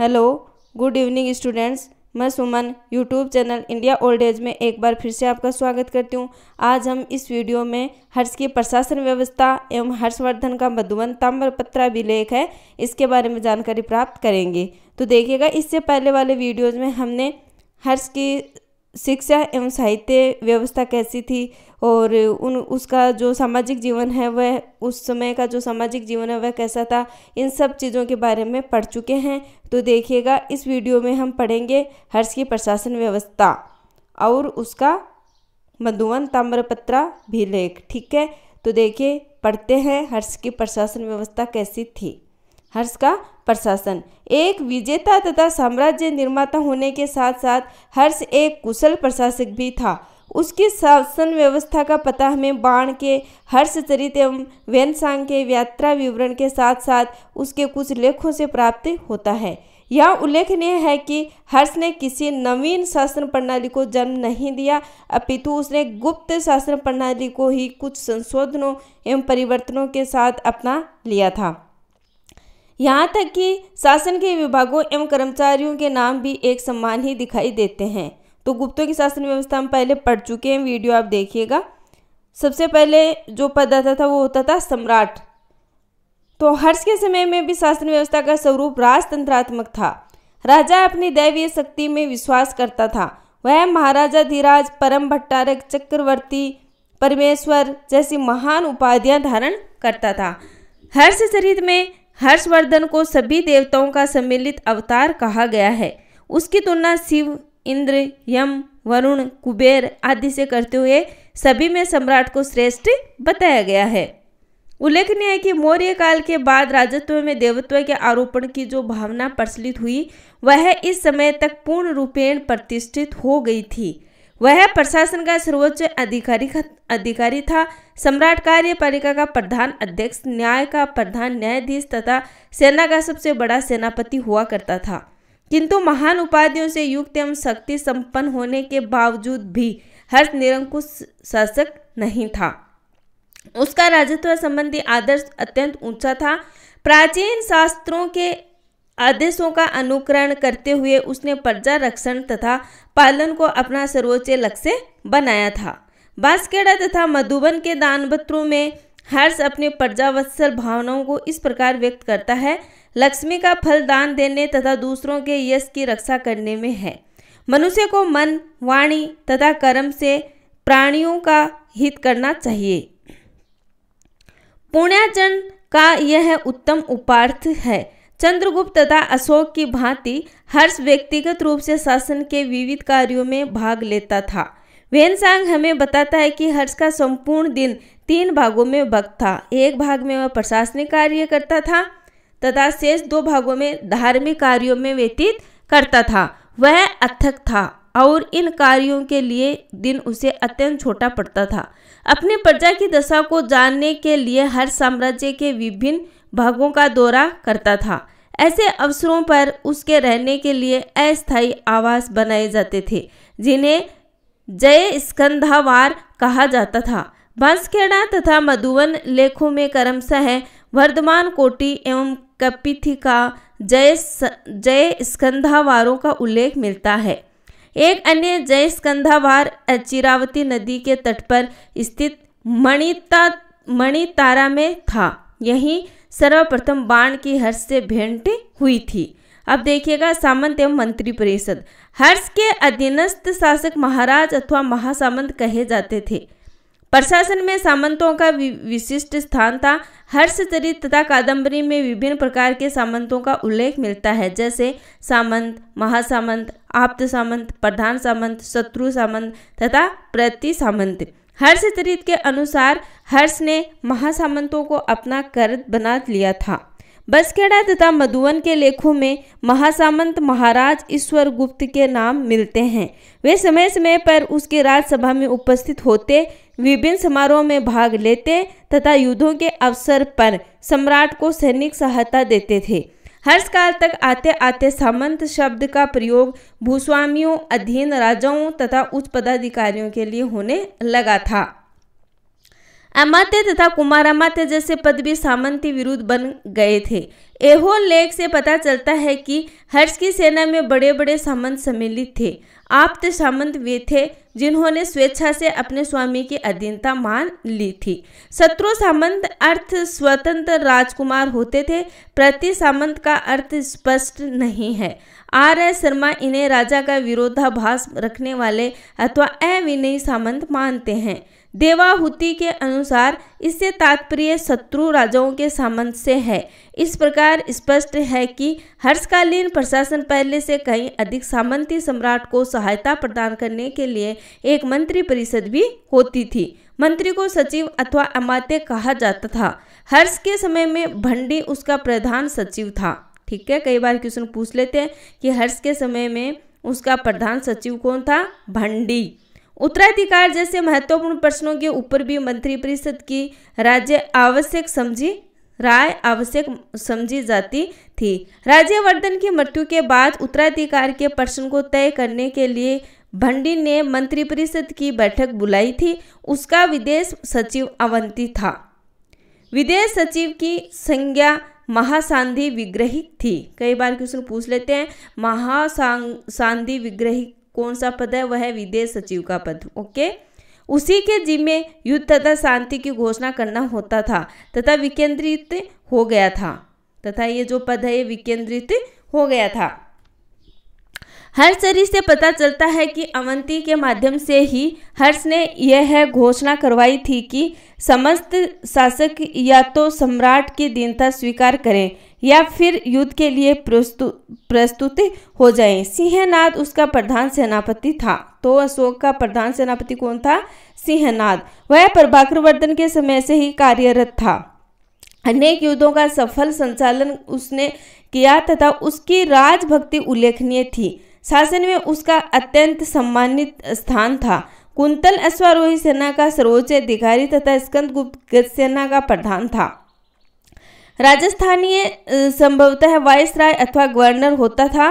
Hello good evening students मैं Suman YouTube channel India old age में एक बार फिर से आपका स्वागत करती हूँ आज हम इस वीडियो में हर्ष की प्रशासन व्यवस्था एवं हर्षवर्धन का मधुबन ताम्रपत्र अभिलेख है इसके बारे में जानकारी प्राप्त करेंगे तो देखिएगा इससे पहले वाले वीडियोज में हमने हर्ष की शिक्षा एवं साहित्य व्यवस्था कैसी थी और उन उसका जो सामाजिक जीवन है वह उस समय का जो सामाजिक जीवन है वह कैसा था इन सब चीज़ों के बारे में पढ़ चुके हैं तो देखिएगा इस वीडियो में हम पढ़ेंगे हर्ष की प्रशासन व्यवस्था और उसका मधुवन ताम्रपत्रा भी लेख ठीक है तो देखिए पढ़ते हैं हर्ष की प्रशासन व्यवस्था कैसी थी हर्ष का प्रशासन एक विजेता तथा साम्राज्य निर्माता होने के साथ साथ हर्ष एक कुशल प्रशासक भी था उसकी शासन व्यवस्था का पता हमें बाण के हर्ष चरित एवं व्यनसांग के यात्रा विवरण के साथ साथ उसके कुछ लेखों से प्राप्त होता है यह उल्लेखनीय है कि हर्ष ने किसी नवीन शासन प्रणाली को जन्म नहीं दिया अपितु उसने गुप्त शासन प्रणाली को ही कुछ संशोधनों एवं परिवर्तनों के साथ अपना लिया था यहाँ तक कि शासन के विभागों एवं कर्मचारियों के नाम भी एक सम्मान ही दिखाई देते हैं तो गुप्तों की शासन व्यवस्था हम पहले पढ़ चुके हैं वीडियो आप देखिएगा सबसे पहले जो पद आता था वो होता था सम्राट तो हर्ष के समय में भी शासन व्यवस्था का स्वरूप राजतंत्रात्मक था राजा अपनी दैवीय शक्ति में विश्वास करता था वह महाराजा धीराज परम भट्टारक चक्रवर्ती परमेश्वर जैसी महान उपाधियां धारण करता था हर्ष चरित में हर्षवर्धन को सभी देवताओं का सम्मिलित अवतार कहा गया है उसकी तुलना शिव इंद्र यम वरुण कुबेर आदि से करते हुए सभी में सम्राट को श्रेष्ठ बताया गया है उल्लेखनीय है कि मौर्य काल के बाद राजत्व में देवत्व के आरोपण की जो भावना प्रचलित हुई वह इस समय तक पूर्ण रूपेण प्रतिष्ठित हो गई थी वह प्रशासन का सर्वोच्च अधिकारी अधिकारी था सम्राट कार्यपालिका का प्रधान अध्यक्ष न्याय का प्रधान न्यायाधीश तथा सेना का सबसे बड़ा सेनापति हुआ करता था किंतु महान उपाधियों से युक्त एवं शक्ति संपन्न होने के बावजूद भी हर्ष निरंकुश शासक नहीं था उसका राजत्व संबंधी आदर्श अत्यंत ऊंचा था प्राचीन शास्त्रों के आदेशों का अनुकरण करते हुए उसने प्रजा रक्षण तथा पालन को अपना सर्वोच्च लक्ष्य बनाया था बांसखेड़ा तथा मधुबन के दानपत्रों में हर्ष अपने प्रजावत्सल भावनाओं को इस प्रकार व्यक्त करता है लक्ष्मी का फल दान देने तथा दूसरों के यश की रक्षा करने में है मनुष्य को मन वाणी तथा कर्म से प्राणियों का हित करना चाहिए पुण्याचरण का यह उत्तम उपार्थ है चंद्रगुप्त तथा अशोक की भांति हर्ष व्यक्तिगत रूप से शासन के विविध कार्यों में भाग लेता था वेनसांग हमें बताता है कि हर्ष का संपूर्ण दिन तीन भागों में भक्त था एक भाग में वह प्रशासनिक कार्य करता था तथा शेष दो भागों में धार्मिक कार्यों में व्यतीत करता था वह अथक था और इन कार्यों के लिए दिन उसे अत्यंत छोटा पड़ता था अपनी प्रजा की दशा को जानने के लिए हर साम्राज्य के विभिन्न भागों का दौरा करता था ऐसे अवसरों पर उसके रहने के लिए अस्थायी आवास बनाए जाते थे जिन्हें जय स्कंधावार कहा जाता था बांसखेड़ा तथा मधुवन लेखों में क्रमशः वर्धमान कोटि एवं कपिथिका जय जय स्कंधावारों का उल्लेख मिलता है एक अन्य जय स्कंधावार अचिरावती नदी के तट पर स्थित मणिता मणितारा में था यही सर्वप्रथम बाण की हर्ष से भेंट हुई थी अब देखिएगा सामंत एवं मंत्री परिषद हर्ष के अधीनस्थ शासक महाराज अथवा महासामंत कहे जाते थे प्रशासन में सामंतों का विशिष्ट स्थान था हर्ष चरित तथा कादंबरी में विभिन्न प्रकार के सामंतों का उल्लेख मिलता है जैसे सामंत महासामंत आप्त सामंत प्रधान सामंत शत्रु सामंत तथा प्रति सामंत हर्ष चरित के अनुसार हर्ष ने महासामंतों को अपना कर बना लिया था बसखेड़ा तथा मधुवन के लेखों में महासामंत महाराज ईश्वर गुप्त के नाम मिलते हैं वे समय समय पर उसके राज्यसभा में उपस्थित होते विभिन्न समारोह में भाग लेते तथा युद्धों के अवसर पर सम्राट को सैनिक सहायता देते थे हर्ष काल तक आते आते सामंत शब्द का प्रयोग भूस्वामियों अधीन राजाओं तथा उच्च पदाधिकारियों के लिए होने लगा था अमात्य तथा कुमारामात्य जैसे पद भी सामंती विरुद्ध बन गए थे एहो लेख से पता चलता है कि हर्ष की सेना में बड़े बड़े सामंत सम्मिलित थे आप तो सामंत वे थे जिन्होंने स्वेच्छा से अपने स्वामी की अधीनता मान ली थी शत्रु सामंत अर्थ स्वतंत्र राजकुमार होते थे प्रति सामंत का अर्थ स्पष्ट नहीं है आर एस शर्मा इन्हें राजा का विरोधाभास रखने वाले अथवा अविनयी सामंत मानते हैं देवाहुति के अनुसार इससे तात्पर्य शत्रु राजाओं के सामंत से है इस प्रकार स्पष्ट है कि हर्षकालीन प्रशासन पहले से कहीं अधिक सामंती सम्राट को सहायता प्रदान करने के लिए एक मंत्री परिषद भी होती थी मंत्री को सचिव अथवा अमात्य कहा जाता था हर्ष के समय में भंडी उसका प्रधान सचिव था ठीक है कई बार क्वेश्चन पूछ लेते हैं कि हर्ष के समय में उसका प्रधान सचिव कौन था भंडी उत्तराधिकार जैसे महत्वपूर्ण प्रश्नों के ऊपर भी मंत्रिपरिषद की राज्य आवश्यक समझी राय आवश्यक समझी जाती थी राज्यवर्धन की मृत्यु के बाद उत्तराधिकार के प्रश्न को तय करने के लिए भंडी ने मंत्रिपरिषद की बैठक बुलाई थी उसका विदेश सचिव अवंती था विदेश सचिव की संज्ञा महासांधि विग्रही थी कई बार क्वेश्चन पूछ लेते हैं महासांधि विग्रही कौन सा पद है वह विदेश सचिव का पद ओके उसी के जिम्मे युद्ध तथा शांति की घोषणा करना होता था तथा विकेंद्रित हो गया था तथा ये जो पद है ये विकेंद्रित हो गया था हर शरीर से पता चलता है कि अवंती के माध्यम से ही हर्ष ने यह घोषणा करवाई थी कि समस्त शासक या तो सम्राट की दीनता स्वीकार करें या फिर युद्ध के लिए प्रस्तुत हो जाएं। सिंहनाद उसका प्रधान सेनापति था तो अशोक का प्रधान सेनापति कौन था सिंहनाद वह प्रभाकरवर्धन के समय से ही कार्यरत था अनेक युद्धों का सफल संचालन उसने किया तथा उसकी राजभक्ति उल्लेखनीय थी शासन में उसका अत्यंत सम्मानित स्थान था कुंतल अश्वारोही सेना का सर्वोच्च अधिकारी तथा स्कंद गुप्त सेना का प्रधान था राजस्थानीय संभवतः राय अथवा गवर्नर होता था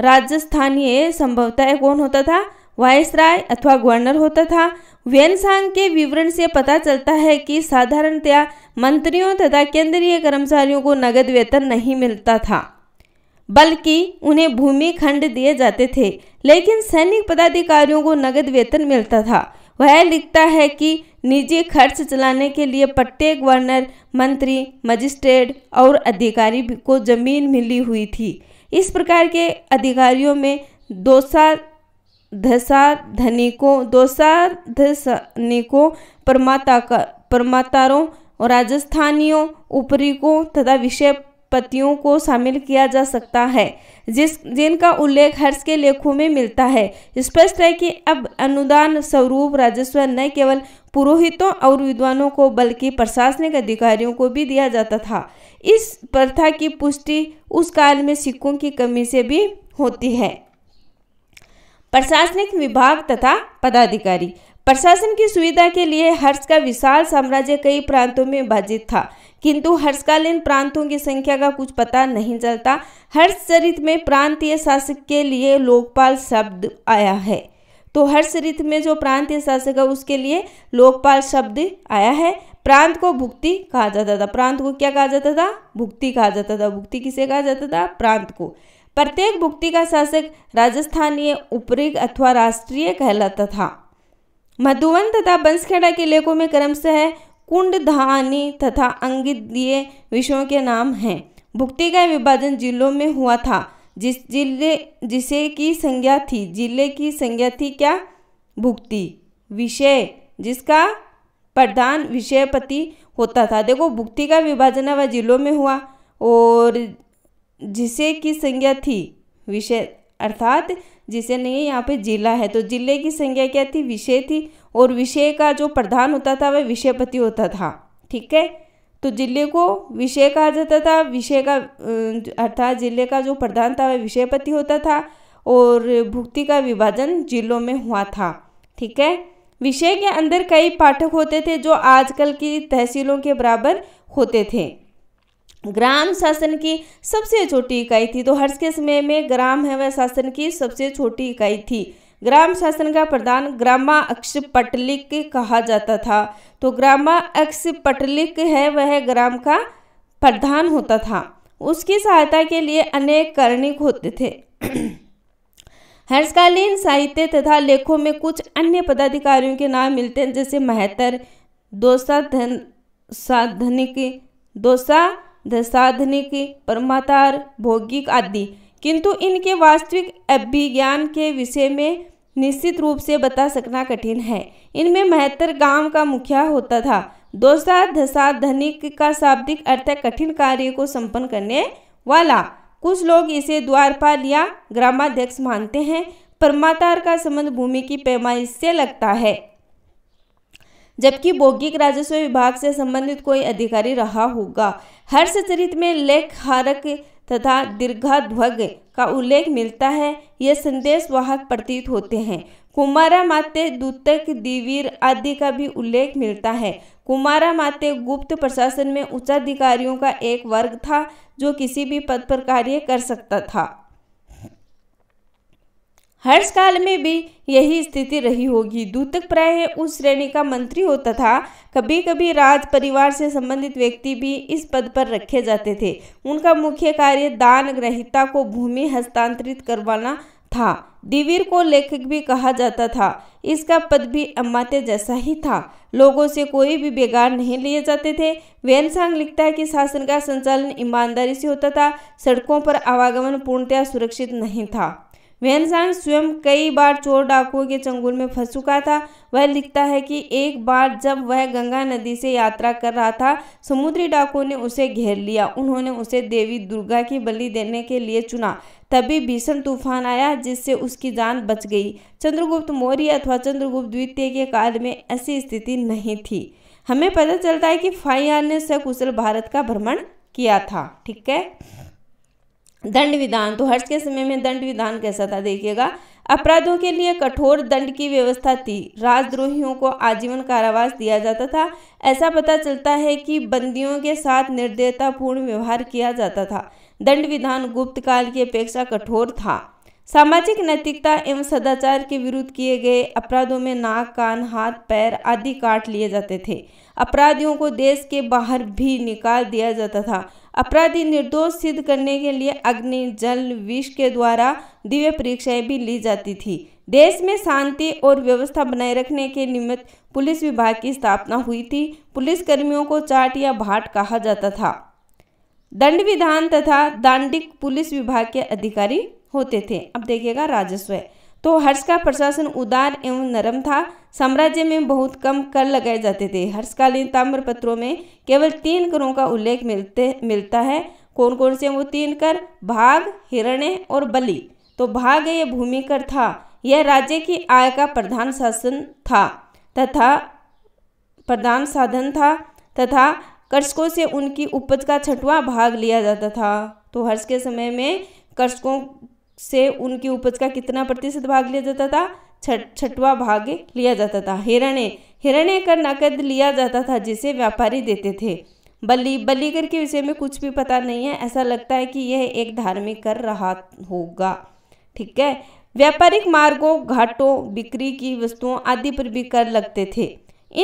राजस्थानीय संभवतः कौन होता था राय अथवा गवर्नर होता था व्यनसांग के विवरण से पता चलता है कि साधारणतया मंत्रियों तथा केंद्रीय कर्मचारियों को नगद वेतन नहीं मिलता था बल्कि उन्हें भूमि खंड दिए जाते थे लेकिन सैनिक पदाधिकारियों को नगद वेतन मिलता था वह लिखता है कि निजी खर्च चलाने के लिए प्रत्येक गवर्नर मंत्री मजिस्ट्रेट और अधिकारी को जमीन मिली हुई थी इस प्रकार के अधिकारियों में दोसा धसा धनिकों दोसा धनिकों परमाता परमातारों राजस्थानियों उपरिकों तथा विषय पतियों को शामिल किया जा सकता है जिस जिनका उल्लेख हर्ष के लेखों में मिलता है स्पष्ट है कि अब अनुदान स्वरूप राजस्व न केवल पुरोहितों और विद्वानों को बल्कि प्रशासनिक अधिकारियों को भी दिया जाता था इस प्रथा की पुष्टि उस काल में सिक्कों की कमी से भी होती है प्रशासनिक विभाग तथा पदाधिकारी प्रशासन की सुविधा के लिए हर्ष का विशाल साम्राज्य कई प्रांतों में विभाजित था किंतु हर्षकालीन प्रांतों की संख्या का कुछ पता नहीं चलता हर्ष चरित में प्रांतीय शासक के लिए लोकपाल शब्द आया है तो चरित में जो प्रांतीय शासक है उसके लिए लोकपाल शब्द आया है प्रांत को भुक्ति कहा जाता था प्रांत को क्या कहा जाता था भुक्ति कहा जाता था भुक्ति किसे कहा जाता था प्रांत को प्रत्येक भुक्ति का शासक राजस्थानीय उपरिग अथवा राष्ट्रीय कहलाता था मधुवन तथा बंसखेड़ा के लेखों में क्रमशः कुंड धानी तथा अंगित दिए विषयों के नाम हैं भुक्ति का विभाजन जिलों में हुआ था जिस जिले जिसे की संज्ञा थी जिले की संज्ञा थी क्या भुक्ति विषय जिसका प्रधान विषयपति होता था देखो भुक्ति का विभाजन वह जिलों में हुआ और जिसे की संज्ञा थी विषय अर्थात जिसे नहीं यहाँ पे जिला है तो जिले की संज्ञा क्या थी विषय थी और विषय का जो प्रधान होता था वह विषयपति होता था ठीक है तो जिले को विषय कहा जाता था विषय का अर्थात जिले का जो प्रधान था वह विषयपति होता था और भुक्ति का विभाजन जिलों में हुआ था ठीक है विषय के अंदर कई पाठक होते थे जो आजकल की तहसीलों के बराबर होते थे ग्राम शासन की सबसे छोटी इकाई थी तो हर्ष के समय में ग्राम है वह शासन की सबसे छोटी इकाई थी ग्राम शासन का प्रधान ग्रामा अक्ष पटलिक कहा जाता था तो ग्रामा अक्ष पटलिक है वह ग्राम का प्रधान होता था उसकी सहायता के लिए अनेक कर्णिक होते थे हर्षकालीन साहित्य तथा लेखों में कुछ अन्य पदाधिकारियों के नाम मिलते हैं जैसे महतर दोसा धन साधनिक दोसा साधनिक परमातार भौगिक आदि किंतु इनके वास्तविक अभिज्ञान के विषय में निश्चित रूप से बता सकना कठिन है इनमें महत्तर गांव का मुखिया होता था दोसा दशा धनिक का शाब्दिक अर्थ कठिन कार्य को संपन्न करने वाला कुछ लोग इसे द्वारपाल या ग्रामाध्यक्ष मानते हैं परमातार का संबंध भूमि की पैमाइश से लगता है जबकि बौगिक राजस्व विभाग से संबंधित कोई अधिकारी रहा होगा हर्ष चरित में लेख हारक तथा दीर्घाध्वग का उल्लेख मिलता है ये संदेश वाहक प्रतीत होते हैं कुमारा माते दूतक दिवीर आदि का भी उल्लेख मिलता है कुमारा माते गुप्त प्रशासन में उच्चाधिकारियों का एक वर्ग था जो किसी भी पद पर कार्य कर सकता था हर्ष काल में भी यही स्थिति रही होगी दूतक प्राय उस श्रेणी का मंत्री होता था कभी कभी राज परिवार से संबंधित व्यक्ति भी इस पद पर रखे जाते थे उनका मुख्य कार्य दान ग्रहिता को भूमि हस्तांतरित करवाना था दिवीर को लेखक भी कहा जाता था इसका पद भी अम्माते जैसा ही था लोगों से कोई भी बेगार नहीं लिए जाते थे वेनसांग लिखता है कि शासन का संचालन ईमानदारी से होता था सड़कों पर आवागमन पूर्णतया सुरक्षित नहीं था वेनसांग स्वयं कई बार चोर डाकुओं के चंगुल में फंस चुका था वह लिखता है कि एक बार जब वह गंगा नदी से यात्रा कर रहा था समुद्री डाकुओं ने उसे घेर लिया उन्होंने उसे देवी दुर्गा की बलि देने के लिए चुना तभी भीषण तूफान आया जिससे उसकी जान बच गई चंद्रगुप्त मौर्य अथवा चंद्रगुप्त द्वितीय के काल में ऐसी स्थिति नहीं थी हमें पता चलता है कि फाइयान ने सकुशल भारत का भ्रमण किया था ठीक है दंड विधान तो हर्ष के समय में दंड विधान कैसा था देखिएगा अपराधों के लिए कठोर दंड की व्यवस्था थी राजद्रोहियों को आजीवन कारावास दिया जाता था ऐसा पता चलता है कि बंदियों के साथ निर्दयतापूर्ण व्यवहार किया जाता था दंड विधान गुप्त काल की अपेक्षा कठोर था सामाजिक नैतिकता एवं सदाचार के विरुद्ध किए गए अपराधों में नाक कान हाथ पैर आदि काट लिए जाते थे अपराधियों को देश के बाहर भी निकाल दिया जाता था अपराधी निर्दोष सिद्ध करने के लिए अग्नि जल विष के द्वारा दिव्य परीक्षाएं भी ली जाती थी देश में शांति और व्यवस्था बनाए रखने के निमित्त पुलिस विभाग की स्थापना हुई थी पुलिस कर्मियों को चाट या भाट कहा जाता था दंड विधान तथा दांडिक पुलिस विभाग के अधिकारी होते थे अब देखिएगा राजस्व तो हर्ष का प्रशासन उदार एवं नरम था साम्राज्य में बहुत कम कर लगाए जाते थे हर्षकालीन ताम्रपत्रों में केवल तीन करों का उल्लेख मिलते मिलता है कौन कौन से वो तीन कर भाग हिरण्य और बलि तो भाग यह भूमि कर था यह राज्य की आय का प्रधान शासन था तथा प्रधान साधन था तथा कर्षकों से उनकी उपज का छठवां भाग लिया जाता था तो हर्ष के समय में कर्षकों से उनकी उपज का कितना प्रतिशत भाग लिया जाता था छठवा भाग लिया जाता था हिरण्य हिरण्य कर नकद लिया जाता था जिसे व्यापारी देते थे बलि बलिकर के विषय में कुछ भी पता नहीं है ऐसा लगता है कि यह एक धार्मिक कर रहा होगा ठीक है व्यापारिक मार्गों घाटों बिक्री की वस्तुओं आदि पर भी कर लगते थे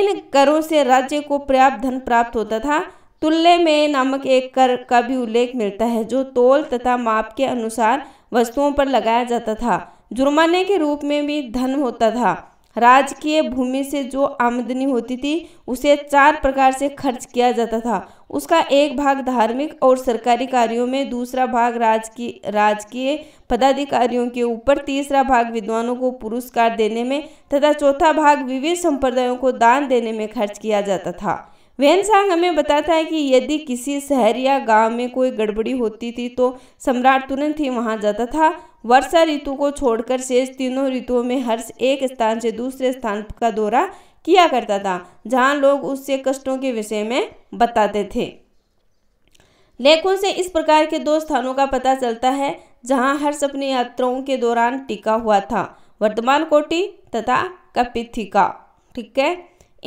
इन करों से राज्य को पर्याप्त धन प्राप्त होता था तुल्य में नामक एक कर का भी उल्लेख मिलता है जो तोल तथा माप के अनुसार वस्तुओं पर लगाया जाता था जुर्माने के रूप में भी धन होता था राजकीय भूमि से जो आमदनी होती थी उसे चार प्रकार से खर्च किया जाता था उसका एक भाग धार्मिक और सरकारी कार्यों में दूसरा भाग राजकीय राजकीय पदाधिकारियों के ऊपर तीसरा भाग विद्वानों को पुरस्कार देने में तथा चौथा भाग विविध संप्रदायों को दान देने में खर्च किया जाता था वेनसांग हमें बताता है कि यदि किसी शहर या गांव में कोई गड़बड़ी होती थी तो सम्राट तुरंत ही वहां जाता था वर्षा ऋतु को छोड़कर शेष तीनों ऋतुओं में हर्ष एक स्थान से दूसरे स्थान का दौरा किया करता था जहां लोग उससे कष्टों के विषय में बताते थे लेखों से इस प्रकार के दो स्थानों का पता चलता है जहाँ हर्ष अपनी यात्राओं के दौरान टिका हुआ था वर्तमान कोटी तथा कपिथिका ठीक है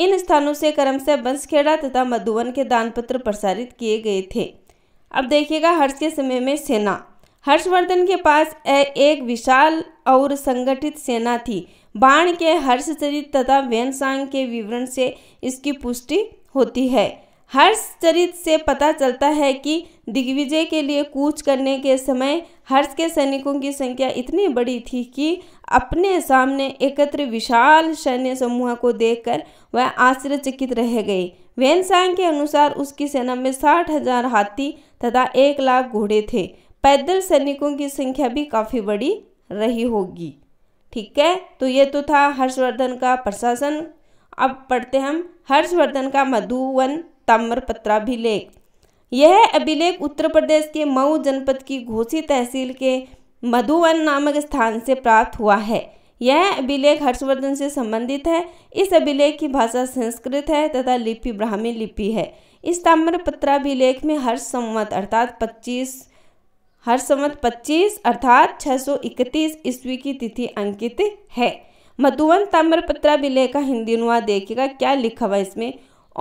इन स्थानों से करमसह बंसखेड़ा तथा मधुवन के दानपत्र प्रसारित किए गए थे अब देखिएगा हर्ष के समय में सेना हर्षवर्धन के पास एक विशाल और संगठित सेना थी बाण के हर्षचरित तथा व्यंसांग के विवरण से इसकी पुष्टि होती है हर्षचरित से पता चलता है कि दिग्विजय के लिए कूच करने के समय हर्ष के सैनिकों की संख्या इतनी बड़ी थी कि अपने सामने एकत्र विशाल सैन्य समूह को देखकर वह आश्चर्यचकित रह गई वेनसांग के अनुसार उसकी सेना में साठ हजार हाथी तथा एक लाख घोड़े थे पैदल सैनिकों की संख्या भी काफ़ी बड़ी रही होगी ठीक है तो ये तो था हर्षवर्धन का प्रशासन अब पढ़ते हम हर्षवर्धन का मधुवन ताम्रपत्राभिलेख यह अभिलेख उत्तर प्रदेश के मऊ जनपद की घोसी तहसील के मधुवन नामक स्थान से प्राप्त हुआ है यह अभिलेख हर्षवर्धन से संबंधित है इस अभिलेख की भाषा संस्कृत है तथा लिपि ब्राह्मी लिपि है इस ताम्रपत्राभिलेख में हर्ष संवत अर्थात पच्चीस हर संवत 25 अर्थात 631 ईस्वी की तिथि अंकित है मधुवन ताम्रपत्राभिलेख का हिंदी अनुवाद देखेगा क्या लिखा हुआ इसमें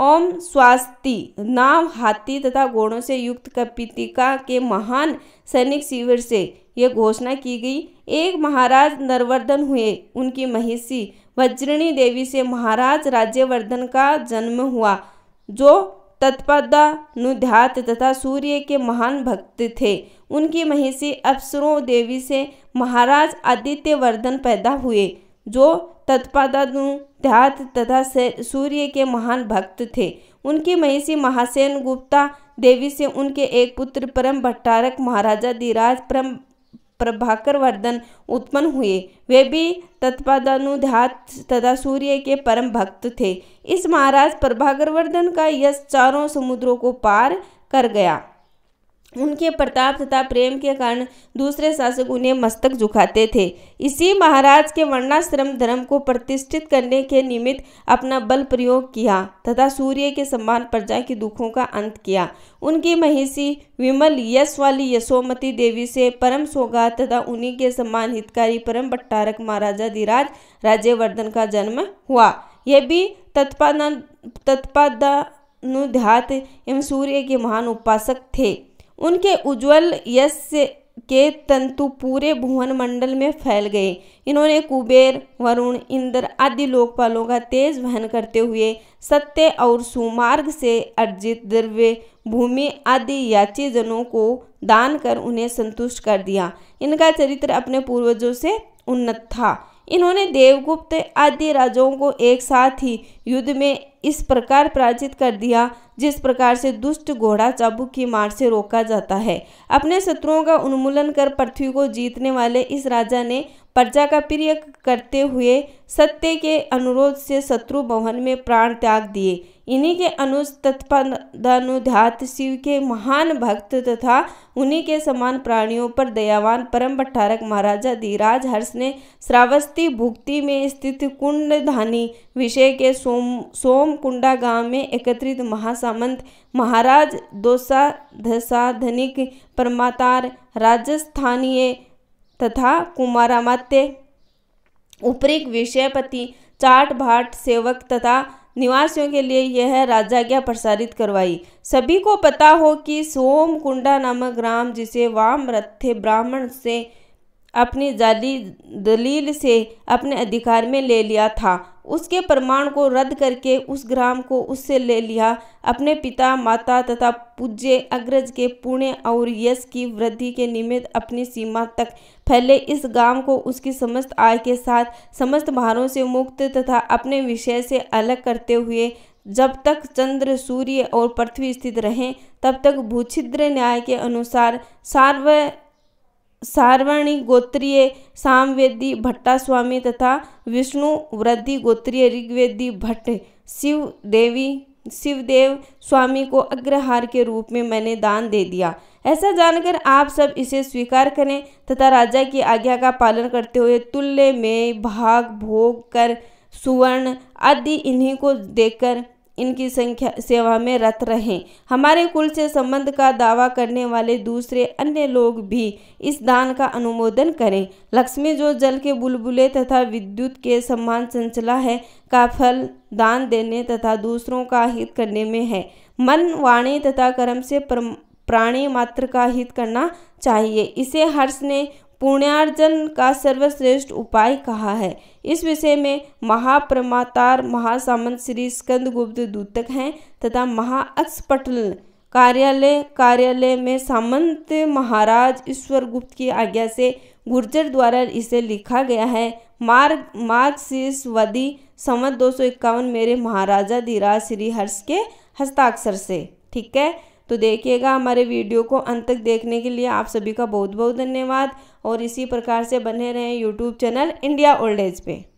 ओम स्वास्ति नाम हाथी तथा घोड़ों से युक्त कपितिका के महान सैनिक शिविर से ये घोषणा की गई एक महाराज नरवर्धन हुए उनकी महिषी वज्रिणी देवी से महाराज राज्यवर्धन का जन्म हुआ जो तत्पदानुध्यात तथा सूर्य के महान भक्त थे उनकी महिषी अप्सरों देवी से महाराज आदित्यवर्धन पैदा हुए जो तत्पदानुध्यात तथा सूर्य के महान भक्त थे उनकी महिषी महासेन गुप्ता देवी से उनके एक पुत्र परम भट्टारक महाराजा धीराज परम प्रभाकर वर्धन उत्पन्न हुए वे भी तत्पादानुध्यात तथा सूर्य के परम भक्त थे इस महाराज प्रभाकर वर्धन का यश चारों समुद्रों को पार कर गया उनके प्रताप तथा प्रेम के कारण दूसरे शासक उन्हें मस्तक झुकाते थे इसी महाराज के वर्णाश्रम धर्म को प्रतिष्ठित करने के निमित्त अपना बल प्रयोग किया तथा सूर्य के सम्मान प्रजा के दुखों का अंत किया उनकी महिषी विमल यश वाली यशोमती देवी से परम सोगा तथा उन्हीं के सम्मान हितकारी परम भट्टारक महाराजा धीराज राज्यवर्धन का जन्म हुआ यह भी तत्पादा तत्पादानुध्यात एवं सूर्य के महान उपासक थे उनके उज्ज्वल यश के तंतु पूरे भुवन मंडल में फैल गए इन्होंने कुबेर वरुण इंद्र आदि लोकपालों का तेज वहन करते हुए सत्य और सुमार्ग से अर्जित द्रव्य भूमि आदि याची जनों को दान कर उन्हें संतुष्ट कर दिया इनका चरित्र अपने पूर्वजों से उन्नत था इन्होंने देवगुप्त आदि राजाओं को एक साथ ही युद्ध में इस प्रकार पराजित कर दिया जिस प्रकार से दुष्ट घोड़ा चाबुक की मार से रोका जाता है अपने शत्रुओं का उन्मूलन कर पृथ्वी को जीतने वाले इस राजा ने प्रजा का प्रिय करते हुए सत्य के अनुरोध से शत्रु भवन में प्राण त्याग दिए इन्हीं के अनुज शिव के महान भक्त तथा उन्हीं के समान प्राणियों पर दयावान परम भट्टारक महाराजा धीराज हर्ष ने श्रावस्ती भुक्ति में स्थित कुंडधानी विषय के सोम सोम कुंडा गांव में एकत्रित महासामंत महाराज दोसा धसाधनिक परमातार राजस्थानीय तथा કુમારામાત્ય उपरिक विषयपति चाट भाट सेवक तथा निवासियों के लिए यह राजाज्ञा प्रसारित करवाई सभी को पता हो कि सोमकुंडा नामक ग्राम जिसे वाम रथे ब्राह्मण से अपनी जाली दलील से अपने अधिकार में ले लिया था उसके प्रमाण को रद्द करके उस ग्राम को उससे ले लिया अपने पिता माता तथा पूज्य अग्रज के पुण्य और यश की वृद्धि के निमित्त अपनी सीमा तक फैले इस गांव को उसकी समस्त आय के साथ समस्त भारों से मुक्त तथा अपने विषय से अलग करते हुए जब तक चंद्र सूर्य और पृथ्वी स्थित रहें तब तक भूछिद्र न्याय के अनुसार सार्व सारवाणी गोत्रीय सामवेदी भट्टास्वामी तथा विष्णु वृद्धि गोत्रीय ऋग्वेदी भट्ट शिव देवी शिवदेव स्वामी को अग्रहार के रूप में मैंने दान दे दिया ऐसा जानकर आप सब इसे स्वीकार करें तथा राजा की आज्ञा का पालन करते हुए तुल्य में भाग भोग कर सुवर्ण आदि इन्हीं को देकर इनकी संख्या सेवा में रत रहें हमारे कुल से संबंध का दावा करने वाले दूसरे अन्य लोग भी इस दान का अनुमोदन करें लक्ष्मी जो जल के बुलबुले तथा विद्युत के सम्मान संचला है का फल दान देने तथा दूसरों का हित करने में है मन वाणी तथा कर्म से प्राणी मात्र का हित करना चाहिए इसे हर्ष ने पुण्यार्जन का सर्वश्रेष्ठ उपाय कहा है इस विषय में महाप्रमातार महासामंत श्री स्कंदगुप्त दूतक हैं तथा महाअक्सपटल कार्यालय कार्यालय में सामंत महाराज ईश्वरगुप्त की आज्ञा से गुर्जर द्वारा इसे लिखा गया है मार्ग मार्ग मार्क्सिसवादी संवत दो मेरे महाराजा धीराज श्री हर्ष के हस्ताक्षर से ठीक है तो देखिएगा हमारे वीडियो को अंत तक देखने के लिए आप सभी का बहुत बहुत धन्यवाद और इसी प्रकार से बने रहें YouTube channel India old age पे